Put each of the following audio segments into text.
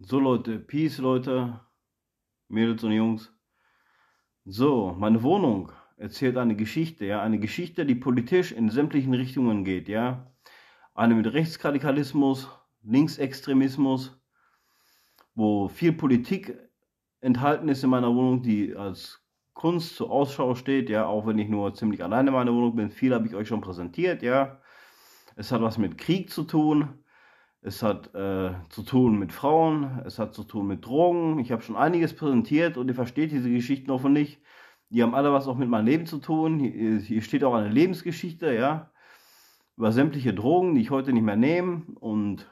So Leute, Peace Leute, Mädels und Jungs. So, meine Wohnung erzählt eine Geschichte, ja, eine Geschichte, die politisch in sämtlichen Richtungen geht, ja. Eine mit Rechtsradikalismus, Linksextremismus, wo viel Politik enthalten ist in meiner Wohnung, die als Kunst zur Ausschau steht, ja, auch wenn ich nur ziemlich alleine in meiner Wohnung bin. Viel habe ich euch schon präsentiert, ja. Es hat was mit Krieg zu tun, es hat äh, zu tun mit Frauen, es hat zu tun mit Drogen. Ich habe schon einiges präsentiert und ihr versteht diese Geschichten hoffentlich. Die haben alle was auch mit meinem Leben zu tun. Hier, äh, hier steht auch eine Lebensgeschichte, ja, über sämtliche Drogen, die ich heute nicht mehr nehme und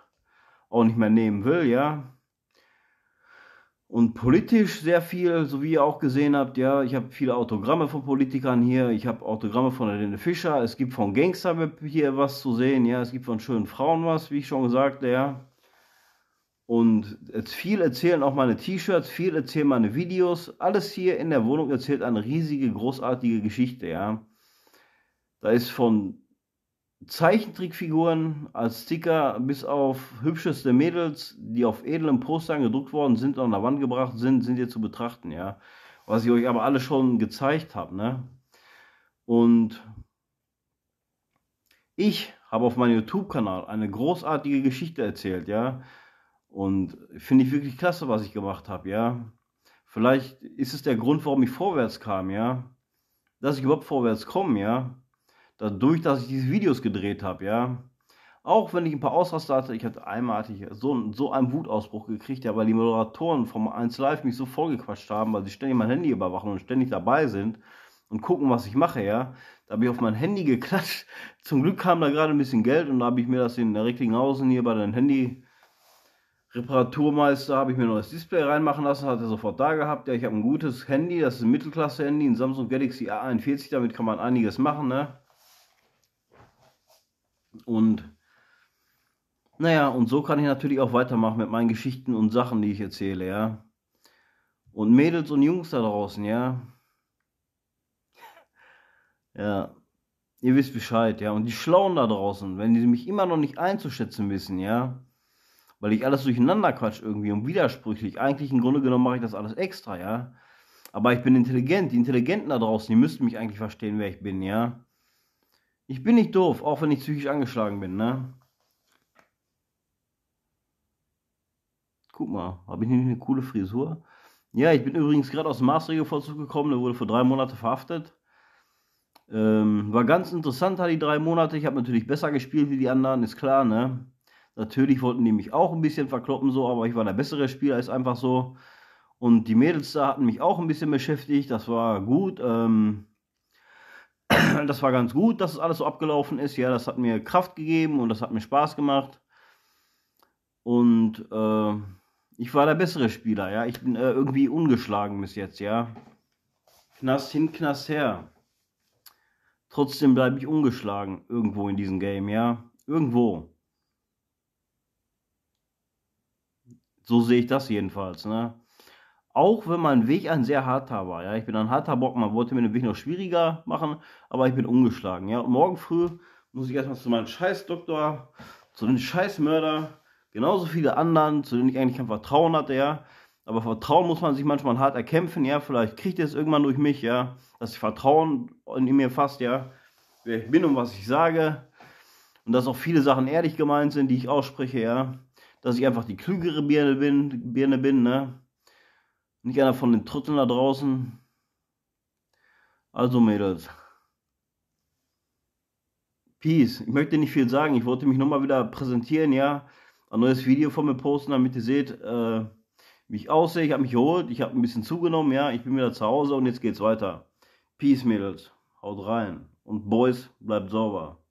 auch nicht mehr nehmen will, ja und politisch sehr viel, so wie ihr auch gesehen habt. Ja, ich habe viele Autogramme von Politikern hier, ich habe Autogramme von Helene Fischer, es gibt von Gangster hier was zu sehen, ja, es gibt von schönen Frauen was, wie ich schon gesagt, ja. Und viel erzählen auch meine T-Shirts, viel erzählen meine Videos. Alles hier in der Wohnung erzählt eine riesige, großartige Geschichte, ja. Da ist von Zeichentrickfiguren als Sticker bis auf hübscheste Mädels, die auf edlen Postern gedruckt worden sind und an der Wand gebracht sind, sind hier zu betrachten, ja. Was ich euch aber alle schon gezeigt habe, ne? Und ich habe auf meinem YouTube-Kanal eine großartige Geschichte erzählt, ja. Und finde ich wirklich klasse, was ich gemacht habe, ja. Vielleicht ist es der Grund, warum ich vorwärts kam, ja. Dass ich überhaupt vorwärts komme, ja dadurch, dass ich diese Videos gedreht habe, ja. Auch wenn ich ein paar Ausraster hatte, ich hatte einmal hatte ich so, so einen Wutausbruch gekriegt, ja, weil die Moderatoren vom 1 Live mich so vollgequatscht haben, weil sie ständig mein Handy überwachen und ständig dabei sind und gucken, was ich mache, ja. Da habe ich auf mein Handy geklatscht. Zum Glück kam da gerade ein bisschen Geld und da habe ich mir das in der Recklinghausen hier bei den Handy Reparaturmeister habe ich mir ein neues Display reinmachen lassen, hat er sofort da gehabt. Ja, ich habe ein gutes Handy, das ist ein Mittelklasse-Handy, ein Samsung Galaxy A41, damit kann man einiges machen, ne? Und naja, und so kann ich natürlich auch weitermachen mit meinen Geschichten und Sachen, die ich erzähle, ja. Und Mädels und Jungs da draußen, ja. Ja, ihr wisst Bescheid, ja. Und die Schlauen da draußen, wenn die mich immer noch nicht einzuschätzen wissen, ja. Weil ich alles durcheinander quatsch irgendwie und widersprüchlich. Eigentlich im Grunde genommen mache ich das alles extra, ja. Aber ich bin intelligent. Die Intelligenten da draußen, die müssten mich eigentlich verstehen, wer ich bin, ja. Ich bin nicht doof, auch wenn ich psychisch angeschlagen bin, ne? Guck mal, habe ich nicht eine coole Frisur? Ja, ich bin übrigens gerade aus dem Maßregelvorzug gekommen, der wurde vor drei Monaten verhaftet. Ähm, war ganz interessant, die drei Monate. Ich habe natürlich besser gespielt wie die anderen, ist klar, ne? Natürlich wollten die mich auch ein bisschen verkloppen, so, aber ich war der bessere Spieler, ist einfach so. Und die Mädels da hatten mich auch ein bisschen beschäftigt, das war gut. Ähm, das war ganz gut, dass es alles so abgelaufen ist. Ja, das hat mir Kraft gegeben und das hat mir Spaß gemacht. Und äh, ich war der bessere Spieler, ja. Ich bin äh, irgendwie ungeschlagen bis jetzt, ja. Knast hin, knast her. Trotzdem bleibe ich ungeschlagen irgendwo in diesem Game, ja. Irgendwo. So sehe ich das jedenfalls, ne? auch wenn mein Weg ein sehr harter war. Ja, ich bin ein harter Bock, man wollte mir den Weg noch schwieriger machen, aber ich bin umgeschlagen. Ja, und morgen früh muss ich erstmal zu meinem Scheißdoktor, zu den Scheißmörder, genauso viele anderen, zu denen ich eigentlich kein Vertrauen hatte, ja. Aber Vertrauen muss man sich manchmal hart erkämpfen, ja. Vielleicht kriegt ihr es irgendwann durch mich, ja. Dass ich Vertrauen in mir fasst, ja. Wer ich bin und was ich sage. Und dass auch viele Sachen ehrlich gemeint sind, die ich ausspreche, ja. Dass ich einfach die klügere Birne bin, Birne bin, ne nicht einer von den Trotteln da draußen. Also Mädels. Peace. Ich möchte nicht viel sagen. Ich wollte mich nochmal wieder präsentieren, ja. Ein neues Video von mir posten, damit ihr seht, äh, wie ich aussehe. Ich habe mich geholt. Ich habe ein bisschen zugenommen, ja. Ich bin wieder zu Hause und jetzt geht's weiter. Peace, Mädels. Haut rein. Und Boys, bleibt sauber.